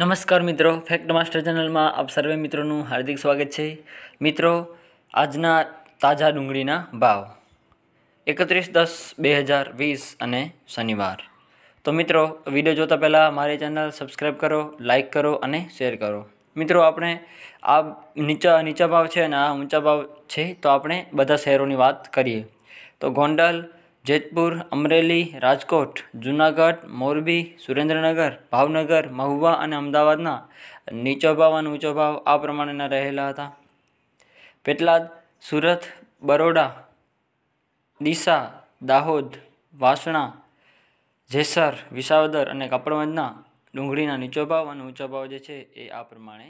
નમસ્કાર મિત્રો fact master ચેનલમાં આપ સર્વે મિત્રોનું હાર્દિક સ્વાગત છે મિત્રો આજના તાજા ડુંગળીના ભાવ એકત્રીસ દસ બે હજાર વીસ અને શનિવાર તો મિત્રો વિડીયો જોતાં પહેલાં મારી ચેનલ સબસ્ક્રાઈબ કરો લાઇક કરો અને શેર કરો મિત્રો આપણે આ નીચા નીચા ભાવ છે અને આ ઊંચા ભાવ છે તો આપણે બધા શહેરોની વાત કરીએ તો ગોંડલ જેતપુર અમરેલી રાજકોટ જુનાગઢ મોરબી સુરેન્દ્રનગર ભાવનગર મહુવા અને અમદાવાદના નીચો ભાવ અને ઊંચો ભાવ આ પ્રમાણેના રહેલા હતા પેટલાદ સુરત બરોડા ડીસા દાહોદ વાસણા જેસર વિસાવદર અને કપડવંજના ડુંગળીના નીચો ભાવ અને ઊંચો ભાવ જે છે એ આ પ્રમાણે